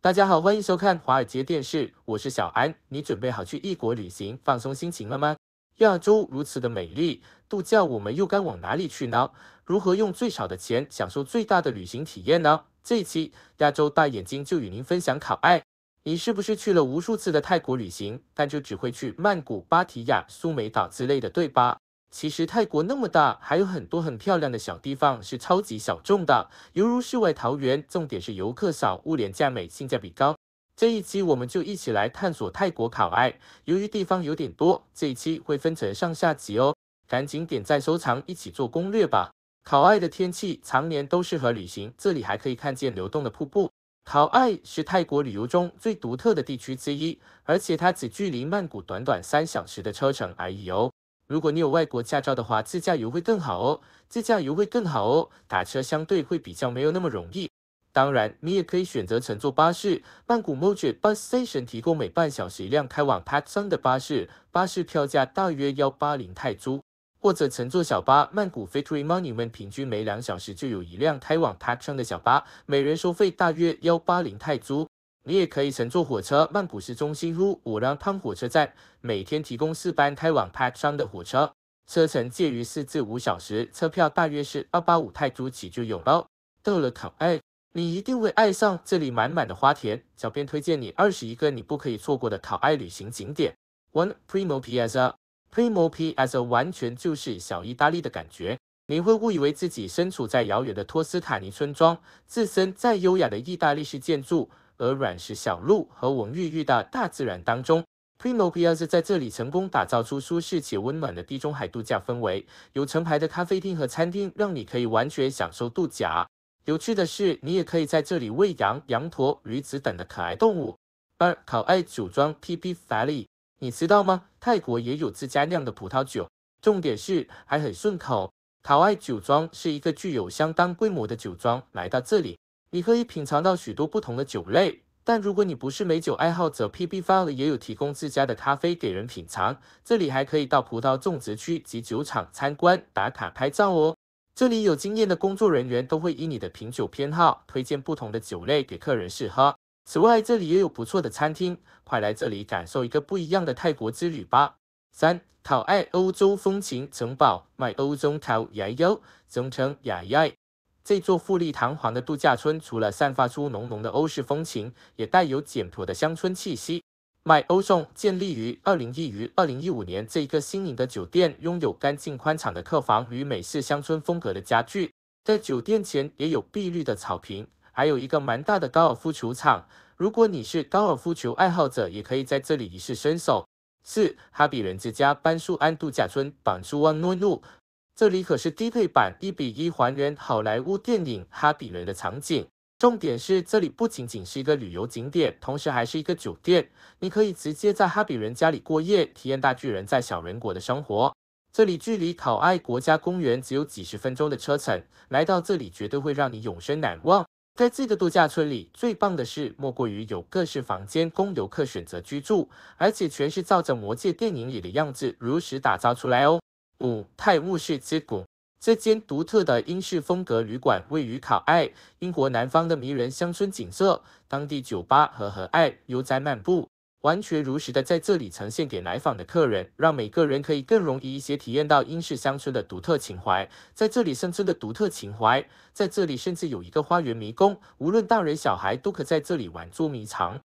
大家好，欢迎收看华尔街电视，我是小安。你准备好去异国旅行放松心情了吗？亚洲如此的美丽，度假我们又该往哪里去呢？如何用最少的钱享受最大的旅行体验呢？这一期亚洲大眼睛就与您分享考爱。你是不是去了无数次的泰国旅行，但就只会去曼谷、芭提雅、苏梅岛之类的，对吧？其实泰国那么大，还有很多很漂亮的小地方是超级小众的，犹如世外桃源。重点是游客少，物廉价美，性价比高。这一期我们就一起来探索泰国考爱。由于地方有点多，这一期会分成上下集哦。赶紧点赞收藏，一起做攻略吧。考爱的天气常年都适合旅行，这里还可以看见流动的瀑布。考爱是泰国旅游中最独特的地区之一，而且它只距离曼谷短短三小时的车程而已哦。如果你有外国驾照的话，自驾游会更好哦。自驾游会更好哦，打车相对会比较没有那么容易。当然，你也可以选择乘坐巴士。曼谷 Motor Bus Station 提供每半小时一辆开往 Patong 的巴士，巴士票价大约幺八零泰铢。或者乘坐小巴，曼谷 f i t r y Monument 平均每两小时就有一辆开往 Patong 的小巴，每人收费大约幺八零泰铢。你也可以乘坐火车，曼谷市中心路乌兰汤火车站每天提供四班开往 p a t 的火车，车程介于四至五小时，车票大约是二八五泰铢起就有了。到了考爱，你一定会爱上这里满满的花田。小编推荐你二十一个你不可以错过的考爱旅行景点。One Primo Pizza，Primo Pizza 完全就是小意大利的感觉，你会误以为自己身处在遥远的托斯卡尼村庄，置身在优雅的意大利式建筑。而软石小路和文玉玉的大自然当中 p r i m o p i a 是在这里成功打造出舒适且温暖的地中海度假氛围，有成排的咖啡厅和餐厅，让你可以完全享受度假。有趣的是，你也可以在这里喂羊、羊驼、驴子等的可爱动物。二考爱酒庄 p p f a l y 你知道吗？泰国也有自家酿的葡萄酒，重点是还很顺口。考爱酒庄是一个具有相当规模的酒庄，来到这里。你可以品尝到许多不同的酒类，但如果你不是美酒爱好者，P P File 也有提供自家的咖啡给人品尝。这里还可以到葡萄种植区及酒厂参观、打卡拍照哦。这里有经验的工作人员都会依你的品酒偏好推荐不同的酒类给客人试喝。此外，这里也有不错的餐厅，快来这里感受一个不一样的泰国之旅吧。三，讨爱欧洲风情城堡，卖欧洲烤牙油，总称雅牙。这座富丽堂皇的度假村，除了散发出浓浓的欧式风情，也带有简朴的乡村气息。迈欧颂建立于二零一于二零一五年，这一个新颖的酒店拥有干净宽敞的客房与美式乡村风格的家具，在酒店前也有碧绿的草坪，还有一个蛮大的高尔夫球场。如果你是高尔夫球爱好者，也可以在这里一试身手。四哈比人之家班素安度假村，班素旺诺路。这里可是低配版一比一还原好莱坞电影《哈比人》的场景，重点是这里不仅仅是一个旅游景点，同时还是一个酒店，你可以直接在哈比人家里过夜，体验大巨人在小人国的生活。这里距离考爱国家公园只有几十分钟的车程，来到这里绝对会让你永生难忘。在这个度假村里，最棒的是莫过于有各式房间供游客选择居住，而且全是照着魔界电影里的样子如实打造出来哦。五泰晤士之谷，这间独特的英式风格旅馆位于考艾，英国南方的迷人乡村景色，当地酒吧和河岸悠哉漫步，完全如实的在这里呈现给来访的客人，让每个人可以更容易一些体验到英式乡村的独特情怀。在这里，甚至的独特情怀，在这里甚至有一个花园迷宫，无论大人小孩都可在这里玩捉迷藏。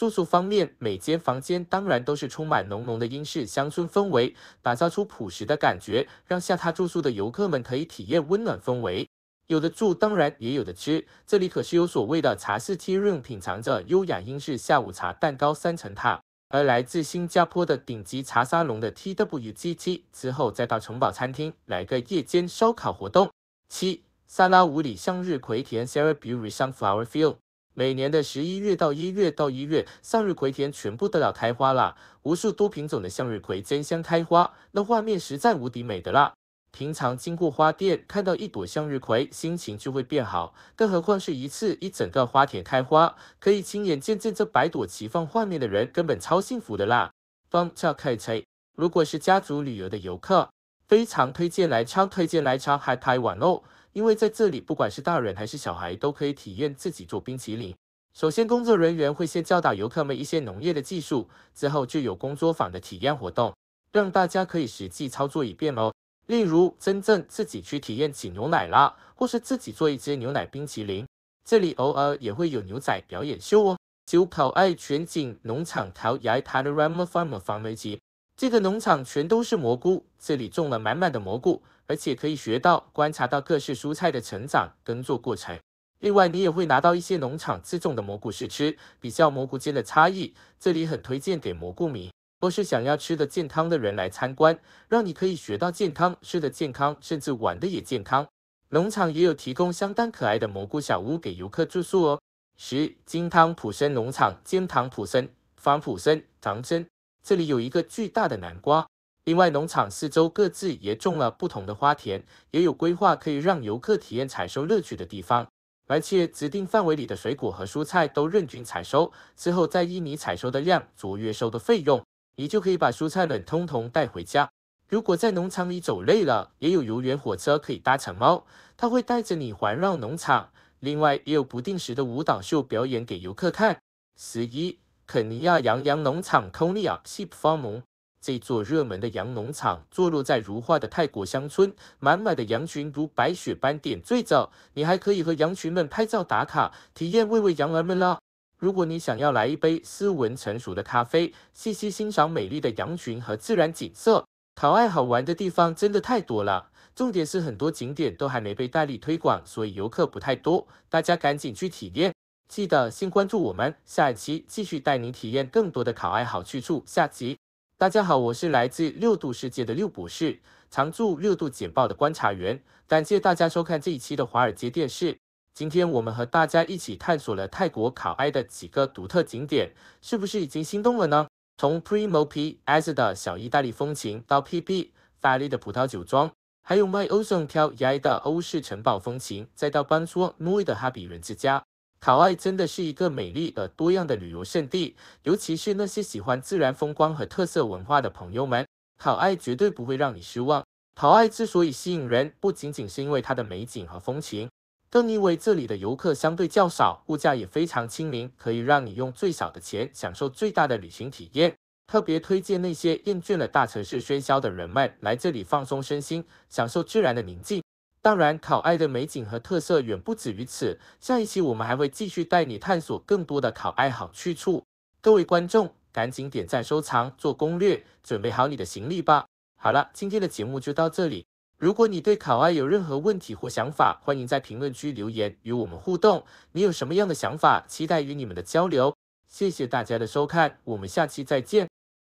住宿方面，每间房间当然都是充满浓浓的英式乡村氛围，打造出朴实的感觉，让下榻住宿的游客们可以体验温暖氛围。有的住，当然也有的吃，这里可是有所谓的茶室 t r e a Room，品尝着优雅英式下午茶蛋糕三层塔，而来自新加坡的顶级茶沙龙的 T W G T 之后，再到城堡餐厅来个夜间烧烤活动。七萨拉五里向日葵田 s a r a b a r y Sunflower Field。每年的十一月到一月到一月，向日葵田全部都要开花了，无数多品种的向日葵争相开花，那画面实在无敌美的啦。平常经过花店看到一朵向日葵，心情就会变好，更何况是一次一整个花田开花，可以亲眼见证这百朵齐放画面的人，根本超幸福的啦。方 u 开 t 如果是家族旅游的游客，非常推荐来昌，推荐来昌海台玩哦。因为在这里，不管是大人还是小孩，都可以体验自己做冰淇淋。首先，工作人员会先教导游客们一些农业的技术，之后就有工作坊的体验活动，让大家可以实际操作一遍哦。例如，真正自己去体验挤牛奶啦，或是自己做一支牛奶冰淇淋。这里偶尔也会有牛仔表演秀哦。九口爱全景农场陶雅塔 m a Farm Farm 美景。这个农场全都是蘑菇，这里种了满满的蘑菇，而且可以学到观察到各式蔬菜的成长耕作过程。另外，你也会拿到一些农场自种的蘑菇试吃，比较蘑菇间的差异。这里很推荐给蘑菇迷或是想要吃的健康的人来参观，让你可以学到健康吃的健康，甚至玩的也健康。农场也有提供相当可爱的蘑菇小屋给游客住宿哦。十金汤普森农场，金汤普森，方普森，唐森。这里有一个巨大的南瓜，另外农场四周各自也种了不同的花田，也有规划可以让游客体验采收乐趣的地方。而且指定范围里的水果和蔬菜都任君采收，之后再依你采收的量足，月收的费用，你就可以把蔬菜们通通带回家。如果在农场里走累了，也有游园火车可以搭乘哦，它会带着你环绕农场。另外也有不定时的舞蹈秀表演给游客看。十一。肯尼亚羊羊农场 （Konya Sheep Farm） 这座热门的羊农场坐落在如画的泰国乡村，满满的羊群如白雪般点缀。着。你还可以和羊群们拍照打卡，体验喂喂羊儿们啦。如果你想要来一杯斯文成熟的咖啡，细细欣赏美丽的羊群和自然景色，陶爱好玩的地方真的太多了。重点是很多景点都还没被大力推广，所以游客不太多，大家赶紧去体验！记得先关注我们，下一期继续带您体验更多的考爱好去处。下集大家好，我是来自六度世界的六博士，常驻六度简报的观察员。感谢大家收看这一期的华尔街电视。今天我们和大家一起探索了泰国考埃的几个独特景点，是不是已经心动了呢？从 Primo Piase 的小意大利风情，到 PP 大利的葡萄酒庄，还有 m y o e o n t Y a i 的欧式城堡风情，再到班 a n t h u a i 的哈比人之家。考艾真的是一个美丽而多样的旅游胜地，尤其是那些喜欢自然风光和特色文化的朋友们，考艾绝对不会让你失望。考艾之所以吸引人，不仅仅是因为它的美景和风情，更因为这里的游客相对较少，物价也非常亲民，可以让你用最少的钱享受最大的旅行体验。特别推荐那些厌倦了大城市喧嚣的人们来这里放松身心，享受自然的宁静。当然，考爱的美景和特色远不止于此。下一期我们还会继续带你探索更多的考爱好去处。各位观众，赶紧点赞收藏，做攻略，准备好你的行李吧。好了，今天的节目就到这里。如果你对考爱有任何问题或想法，欢迎在评论区留言与我们互动。你有什么样的想法？期待与你们的交流。谢谢大家的收看，我们下期再见。